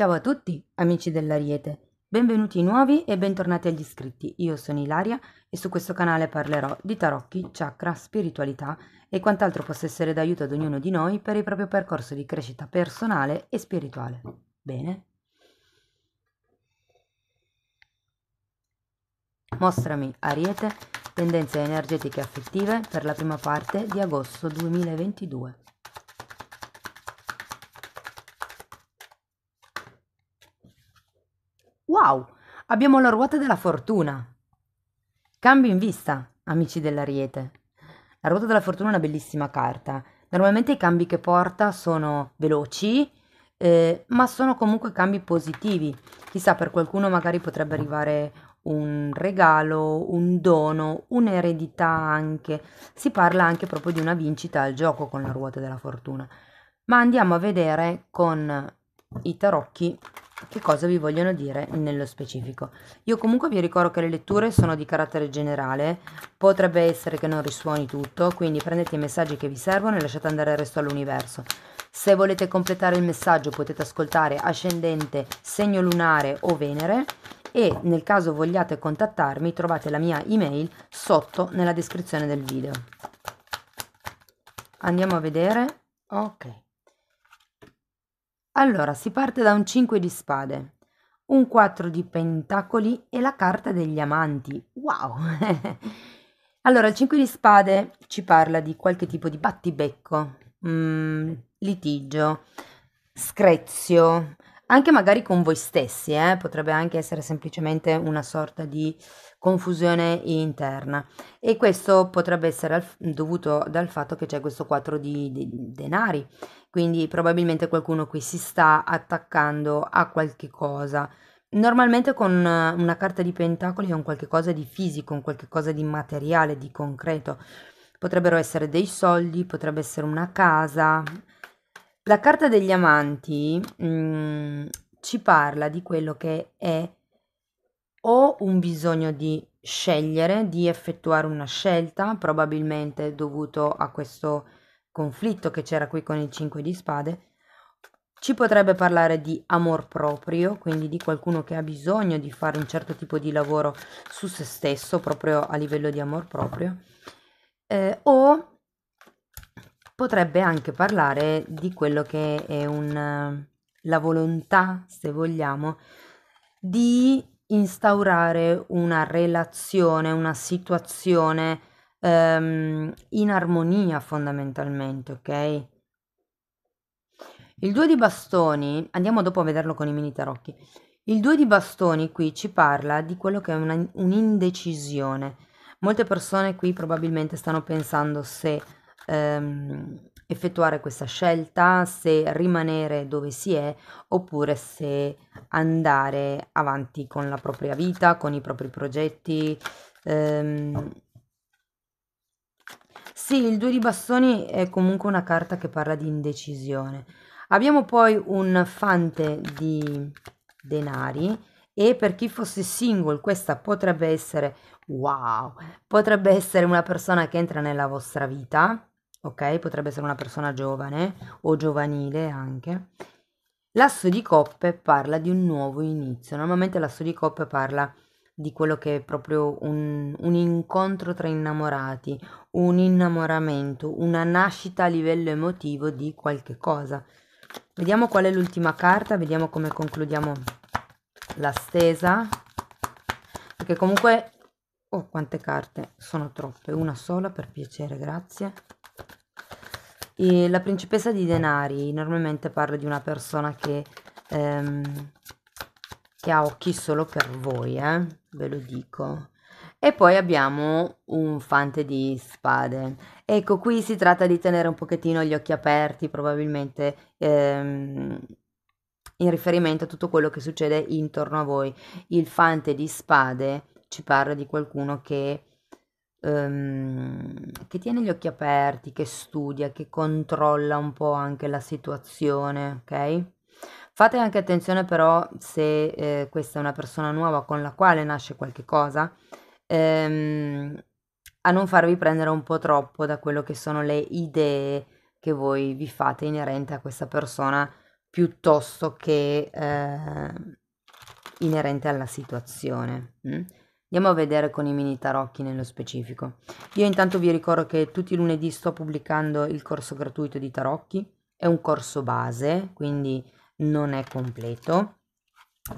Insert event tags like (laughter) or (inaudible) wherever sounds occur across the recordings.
Ciao a tutti, amici dell'Ariete. Benvenuti nuovi e bentornati agli iscritti. Io sono Ilaria e su questo canale parlerò di tarocchi, chakra, spiritualità e quant'altro possa essere d'aiuto ad ognuno di noi per il proprio percorso di crescita personale e spirituale. Bene? Mostrami Ariete, tendenze energetiche affettive per la prima parte di agosto 2022. Wow, abbiamo la ruota della fortuna. Cambio in vista, amici dell'Ariete. La ruota della fortuna è una bellissima carta. Normalmente i cambi che porta sono veloci, eh, ma sono comunque cambi positivi. Chissà, per qualcuno magari potrebbe arrivare un regalo, un dono, un'eredità anche. Si parla anche proprio di una vincita al gioco con la ruota della fortuna. Ma andiamo a vedere con i tarocchi che cosa vi vogliono dire nello specifico. Io comunque vi ricordo che le letture sono di carattere generale, potrebbe essere che non risuoni tutto, quindi prendete i messaggi che vi servono e lasciate andare il resto all'universo. Se volete completare il messaggio potete ascoltare ascendente, segno lunare o Venere e nel caso vogliate contattarmi trovate la mia email sotto nella descrizione del video. Andiamo a vedere. Ok. Allora, si parte da un 5 di spade, un 4 di pentacoli e la carta degli amanti. Wow! (laughs) allora, il 5 di spade ci parla di qualche tipo di battibecco, mm, litigio, screzio, anche magari con voi stessi, eh? potrebbe anche essere semplicemente una sorta di confusione interna e questo potrebbe essere al, dovuto dal fatto che c'è questo 4 di, di denari, quindi probabilmente qualcuno qui si sta attaccando a qualche cosa. Normalmente con una carta di pentacoli è un qualche cosa di fisico, un qualche cosa di materiale, di concreto. Potrebbero essere dei soldi, potrebbe essere una casa. La carta degli amanti mh, mm, ci parla di quello che è o un bisogno di scegliere, di effettuare una scelta, probabilmente dovuto a questo conflitto che c'era qui con il 5 di spade. Ci potrebbe parlare di amor proprio, quindi di qualcuno che ha bisogno di fare un certo tipo di lavoro su se stesso, proprio a livello di amor proprio. Eh, o potrebbe anche parlare di quello che è un, la volontà, se vogliamo, di instaurare una relazione, una situazione um, in armonia fondamentalmente, ok? Il due di bastoni, andiamo dopo a vederlo con i mini tarocchi. Il due di bastoni qui ci parla di quello che è una, un'indecisione. Molte persone qui probabilmente stanno pensando se um, effettuare questa scelta, se rimanere dove si è oppure se andare avanti con la propria vita, con i propri progetti. Ehm... Sì, il due di bastoni è comunque una carta che parla di indecisione. Abbiamo poi un fante di denari e per chi fosse single questa potrebbe essere wow, potrebbe essere una persona che entra nella vostra vita ok? Potrebbe essere una persona giovane o giovanile anche. L'asso di coppe parla di un nuovo inizio. Normalmente l'asso di coppe parla di quello che è proprio un, un incontro tra innamorati, un innamoramento, una nascita a livello emotivo di qualche cosa. Vediamo qual è l'ultima carta, vediamo come concludiamo la stesa. Perché comunque... Oh, quante carte! Sono troppe. Una sola, per piacere, grazie. E la principessa di denari normalmente parla di una persona che, ehm, che ha occhi solo per voi, eh? ve lo dico. E poi abbiamo un fante di spade. Ecco, qui si tratta di tenere un pochettino gli occhi aperti, probabilmente ehm, in riferimento a tutto quello che succede intorno a voi. Il fante di spade ci parla di qualcuno che ehm, che tiene gli occhi aperti, che studia, che controlla un po' anche la situazione, ok? Fate anche attenzione però se eh, questa è una persona nuova con la quale nasce qualche cosa, ehm, a non farvi prendere un po' troppo da quello che sono le idee che voi vi fate inerente a questa persona piuttosto che eh, inerente alla situazione. Mm? Andiamo a vedere con i mini tarocchi nello specifico. Io intanto vi ricordo che tutti i lunedì sto pubblicando il corso gratuito di tarocchi. È un corso base, quindi non è completo,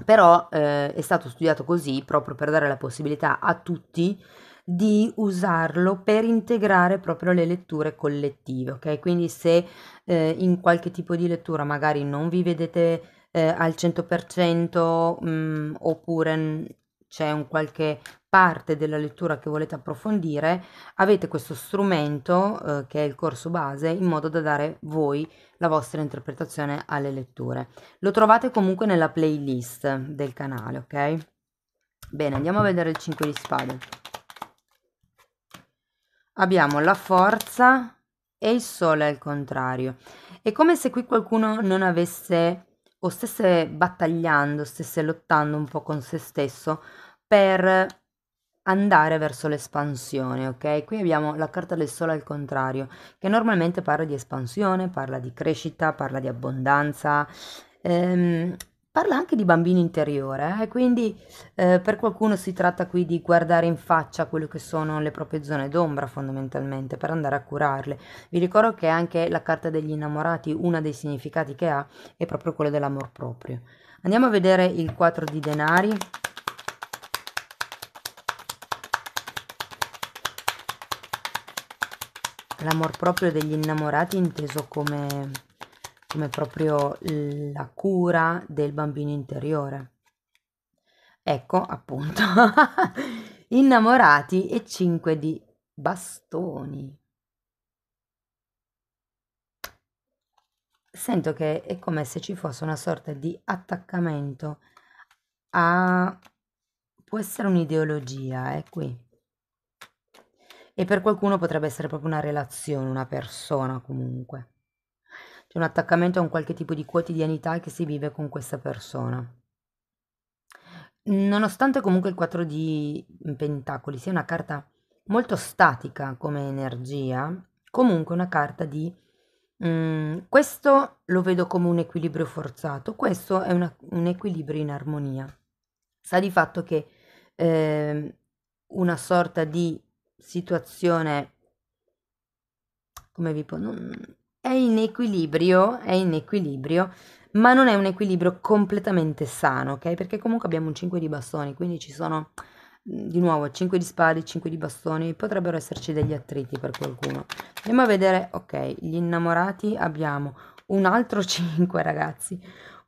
però eh, è stato studiato così proprio per dare la possibilità a tutti di usarlo per integrare proprio le letture collettive, ok? Quindi se eh, in qualche tipo di lettura magari non vi vedete eh, al 100% mh, mm, oppure c'è un qualche parte della lettura che volete approfondire, avete questo strumento eh, che è il corso base in modo da dare voi la vostra interpretazione alle letture. Lo trovate comunque nella playlist del canale, ok? Bene, andiamo a vedere il 5 di spade. Abbiamo la forza e il sole al contrario. È come se qui qualcuno non avesse o stesse battagliando, stesse lottando un po' con se stesso per andare verso l'espansione, ok? Qui abbiamo la carta del sole al contrario, che normalmente parla di espansione, parla di crescita, parla di abbondanza, ehm, Parla anche di bambino interiore, eh, quindi eh, per qualcuno si tratta qui di guardare in faccia quelle che sono le proprie zone d'ombra fondamentalmente per andare a curarle. Vi ricordo che anche la carta degli innamorati, uno dei significati che ha è proprio quello dell'amor proprio. Andiamo a vedere il 4 di denari. L'amor proprio degli innamorati inteso come come proprio la cura del bambino interiore. Ecco appunto, (laughs) innamorati e 5 di bastoni. Sento che è come se ci fosse una sorta di attaccamento a... può essere un'ideologia, è eh, qui. E per qualcuno potrebbe essere proprio una relazione, una persona comunque c'è cioè, un attaccamento a un qualche tipo di quotidianità che si vive con questa persona. Nonostante comunque il 4 di mhmm, Pentacoli sia una carta molto statica come energia, comunque una carta di mh, mhmm, questo lo vedo come un equilibrio forzato, questo è una, un equilibrio in armonia. Sa di fatto che eh, una sorta di situazione, come vi posso è in equilibrio, è in equilibrio, ma non è un equilibrio completamente sano, ok? Perché comunque abbiamo un 5 di bastoni, quindi ci sono di nuovo 5 di spade, 5 di bastoni, potrebbero esserci degli attriti per qualcuno. Andiamo a vedere, ok, gli innamorati abbiamo un altro 5 (laughs) ragazzi,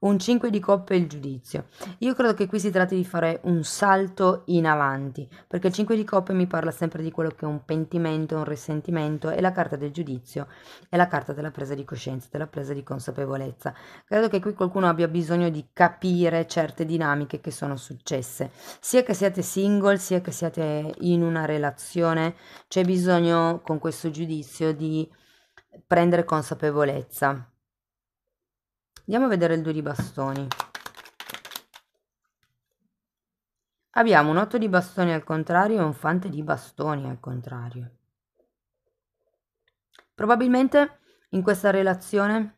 un 5 di coppe il giudizio. Io credo che qui si tratti di fare un salto in avanti, perché il 5 di coppe mi parla sempre di quello che è un pentimento, un risentimento e la carta del giudizio è la carta della presa di coscienza, della presa di consapevolezza. Credo che qui qualcuno abbia bisogno di capire certe dinamiche che sono successe, sia che siate single, sia che siate in una relazione, c'è bisogno con questo giudizio di prendere consapevolezza Andiamo a vedere il 2 di bastoni. Abbiamo un 8 di bastoni al contrario e un fante di bastoni al contrario. Probabilmente in questa relazione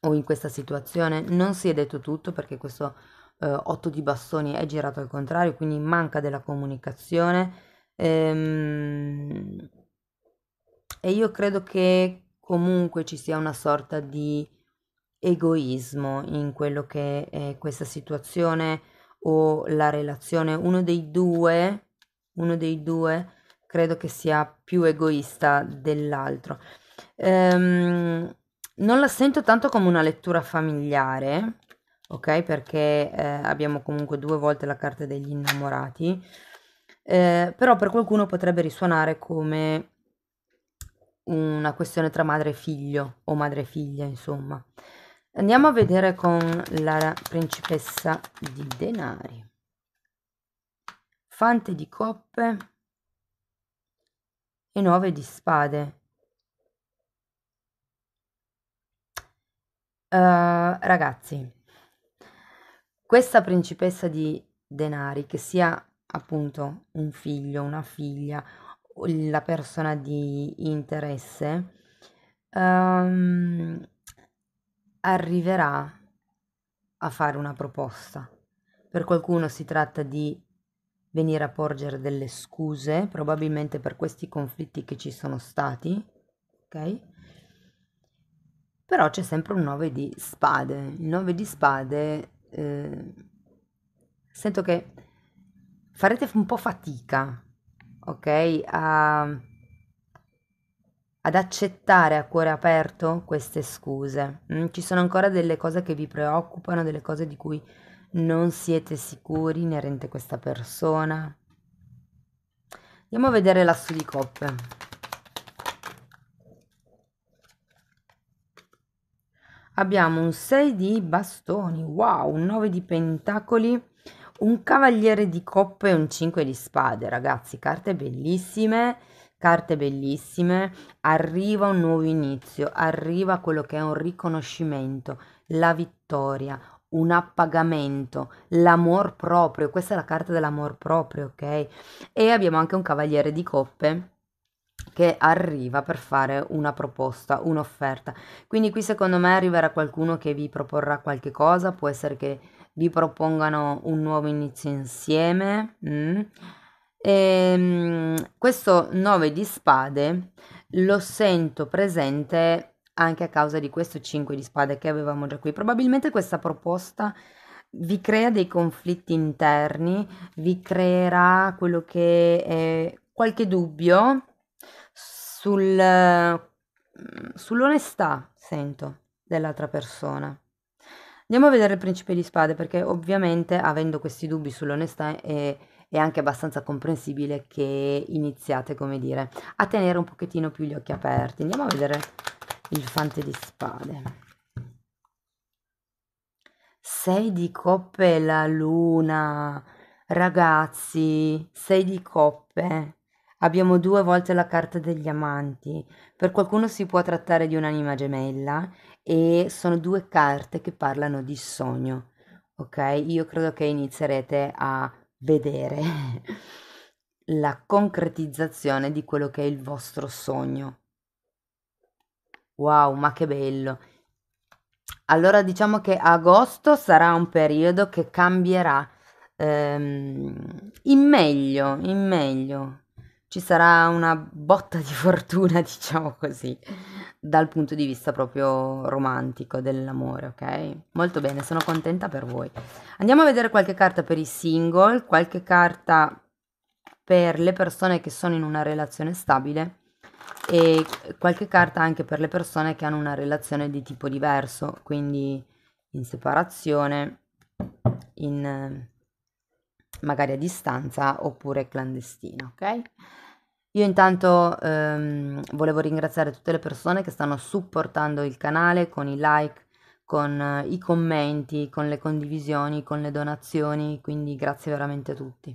o in questa situazione non si è detto tutto perché questo eh, 8 di bastoni è girato al contrario, quindi manca della comunicazione. Ehm, e io credo che comunque ci sia una sorta di egoismo in quello che è questa situazione o la relazione. Uno dei due, uno dei due credo che sia più egoista dell'altro. Ehm, non la sento tanto come una lettura familiare, ok? Perché eh, abbiamo comunque due volte la carta degli innamorati, eh, però per qualcuno potrebbe risuonare come una questione tra madre e figlio o madre e figlia, insomma. Andiamo a vedere con la principessa di denari. Fante di coppe e nove di spade. Uh, ragazzi, questa principessa di denari, che sia appunto un figlio, una figlia, la persona di interesse, um, arriverà a fare una proposta. Per qualcuno si tratta di venire a porgere delle scuse, probabilmente per questi conflitti che ci sono stati, ok? Però c'è sempre un 9 di spade. Il 9 di spade eh, sento che farete un po' fatica, ok? A ad accettare a cuore aperto queste scuse. Mm, ci sono ancora delle cose che vi preoccupano, delle cose di cui non siete sicuri inerente a questa persona. Andiamo a vedere l'asso di coppe. Abbiamo un 6 di bastoni, wow, un 9 di pentacoli, un cavaliere di coppe e un 5 di spade, ragazzi, carte bellissime carte bellissime, arriva un nuovo inizio, arriva quello che è un riconoscimento, la vittoria, un appagamento, l'amor proprio, questa è la carta dell'amor proprio, ok? E abbiamo anche un cavaliere di coppe che arriva per fare una proposta, un'offerta. Quindi qui secondo me arriverà qualcuno che vi proporrà qualche cosa, può essere che vi propongano un nuovo inizio insieme. Mm Ehm, questo 9 di spade lo sento presente anche a causa di questo 5 di spade che avevamo già qui. Probabilmente questa proposta vi crea dei conflitti interni, vi creerà quello che è qualche dubbio sul, mm, sull'onestà, sento, dell'altra persona. Andiamo a vedere il principe di spade perché ovviamente avendo questi dubbi sull'onestà e è anche abbastanza comprensibile che iniziate, come dire, a tenere un pochettino più gli occhi aperti. Andiamo a vedere il fante di spade. Sei di coppe la luna, ragazzi, sei di coppe. Abbiamo due volte la carta degli amanti. Per qualcuno si può trattare di un'anima gemella e sono due carte che parlano di sogno. Ok? Io credo che inizierete a vedere (laughs) la concretizzazione di quello che è il vostro sogno. Wow, ma che bello! Allora diciamo che agosto sarà un periodo che cambierà ehm, in meglio, in meglio, ci sarà una botta di fortuna, (laughs) diciamo così, dal punto di vista proprio romantico dell'amore, ok? Molto bene, sono contenta per voi. Andiamo a vedere qualche carta per i single, qualche carta per le persone che sono in una relazione stabile e qualche carta anche per le persone che hanno una relazione di tipo diverso, quindi in separazione, in magari a distanza oppure clandestina, ok? Io intanto ehm, volevo ringraziare tutte le persone che stanno supportando il canale con i like, con eh, i commenti, con le condivisioni, con le donazioni, quindi grazie veramente a tutti.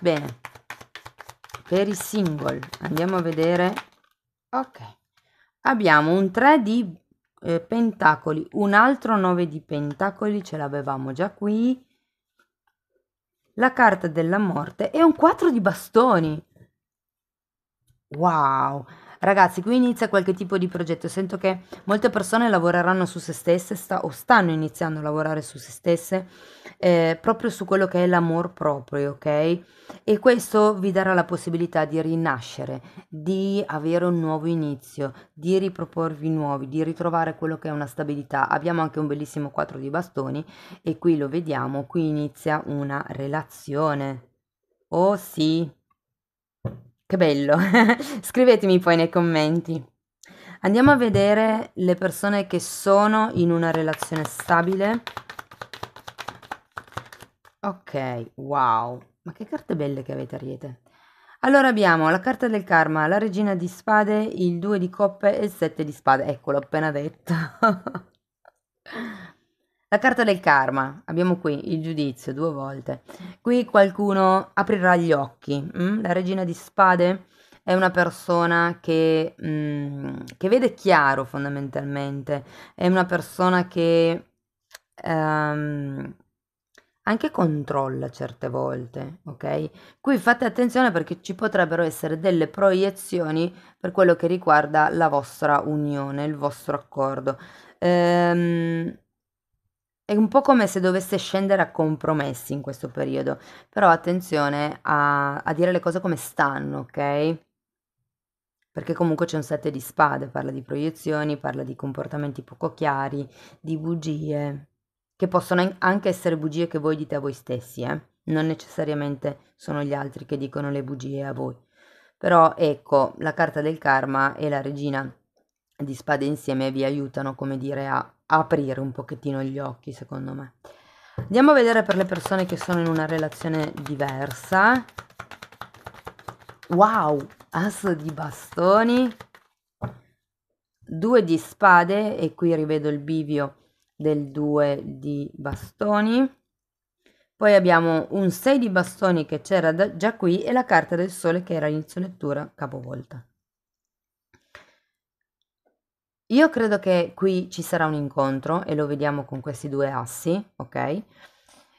Bene, per i single andiamo a vedere, ok, abbiamo un 3 di eh, pentacoli, un altro 9 di pentacoli, ce l'avevamo già qui, la carta della morte e un 4 di bastoni. Wow! Ragazzi, qui inizia qualche tipo di progetto. Sento che molte persone lavoreranno su se stesse sta, o stanno iniziando a lavorare su se stesse eh, proprio su quello che è l'amor proprio, ok? E questo vi darà la possibilità di rinascere, di avere un nuovo inizio, di riproporvi nuovi, di ritrovare quello che è una stabilità. Abbiamo anche un bellissimo quadro di bastoni e qui lo vediamo, qui inizia una relazione. Oh sì, che bello! (laughs) Scrivetemi poi nei commenti. Andiamo a vedere le persone che sono in una relazione stabile. Ok, wow. Ma che carte belle che avete, Ariete. Allora abbiamo la carta del karma, la regina di spade, il 2 di coppe e il 7 di spade. Eccolo, l'ho appena detto. (laughs) La carta del karma, abbiamo qui il giudizio due volte. Qui qualcuno aprirà gli occhi. Mh? Mm? La regina di spade è una persona che, mh, mm, che, vede chiaro fondamentalmente, è una persona che um, anche controlla certe volte, ok? Qui fate attenzione perché ci potrebbero essere delle proiezioni per quello che riguarda la vostra unione, il vostro accordo. Ehm, è un po' come se dovesse scendere a compromessi in questo periodo, però attenzione a, a dire le cose come stanno, ok? Perché comunque c'è un sette di spade, parla di proiezioni, parla di comportamenti poco chiari, di bugie, che possono anche essere bugie che voi dite a voi stessi, eh? non necessariamente sono gli altri che dicono le bugie a voi. Però ecco, la carta del karma e la regina di spade insieme vi aiutano, come dire, a aprire un pochettino gli occhi, secondo me. Andiamo a vedere per le persone che sono in una relazione diversa. Wow, asso di bastoni, due di spade e qui rivedo il bivio del due di bastoni. Poi abbiamo un 6 di bastoni che c'era già qui e la carta del sole che era inizio lettura capovolta. Io credo che qui ci sarà un incontro e lo vediamo con questi due assi, ok?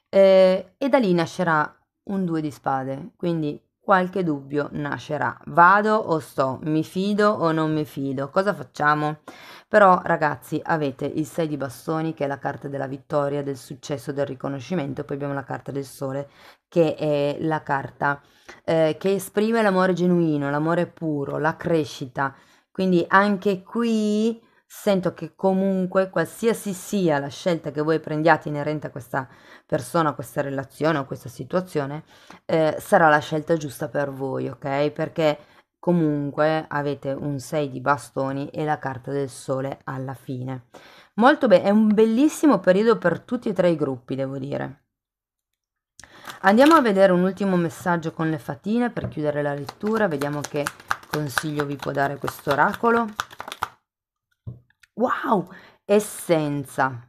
Eh, e da lì nascerà un due di spade, quindi qualche dubbio nascerà. Vado o sto? Mi fido o non mi fido? Cosa facciamo? Però ragazzi avete il 6 di bastoni che è la carta della vittoria, del successo, del riconoscimento, poi abbiamo la carta del sole che è la carta eh, che esprime l'amore genuino, l'amore puro, la crescita, quindi anche qui sento che comunque qualsiasi sia la scelta che voi prendiate inerente a questa persona, a questa relazione o a questa situazione, eh, sarà la scelta giusta per voi, ok? Perché comunque avete un 6 di bastoni e la carta del sole alla fine. Molto bene, è un bellissimo periodo per tutti e tre i gruppi, devo dire. Andiamo a vedere un ultimo messaggio con le fatine per chiudere la lettura, vediamo che consiglio vi può dare questo oracolo? Wow, essenza.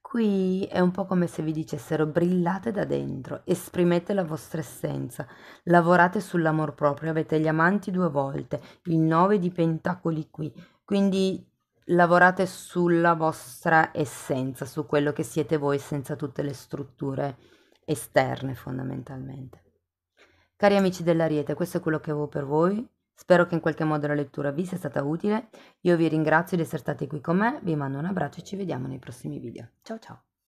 Qui è un po' come se vi dicessero brillate da dentro, esprimete la vostra essenza, lavorate sull'amor proprio, avete gli amanti due volte, il 9 di pentacoli qui, quindi lavorate sulla vostra essenza, su quello che siete voi senza tutte le strutture esterne fondamentalmente. Cari amici dell'Ariete, questo è quello che avevo per voi. Spero che in qualche modo la lettura vi sia stata utile. Io vi ringrazio di essere stati qui con me, vi mando un abbraccio e ci vediamo nei prossimi video. Ciao ciao!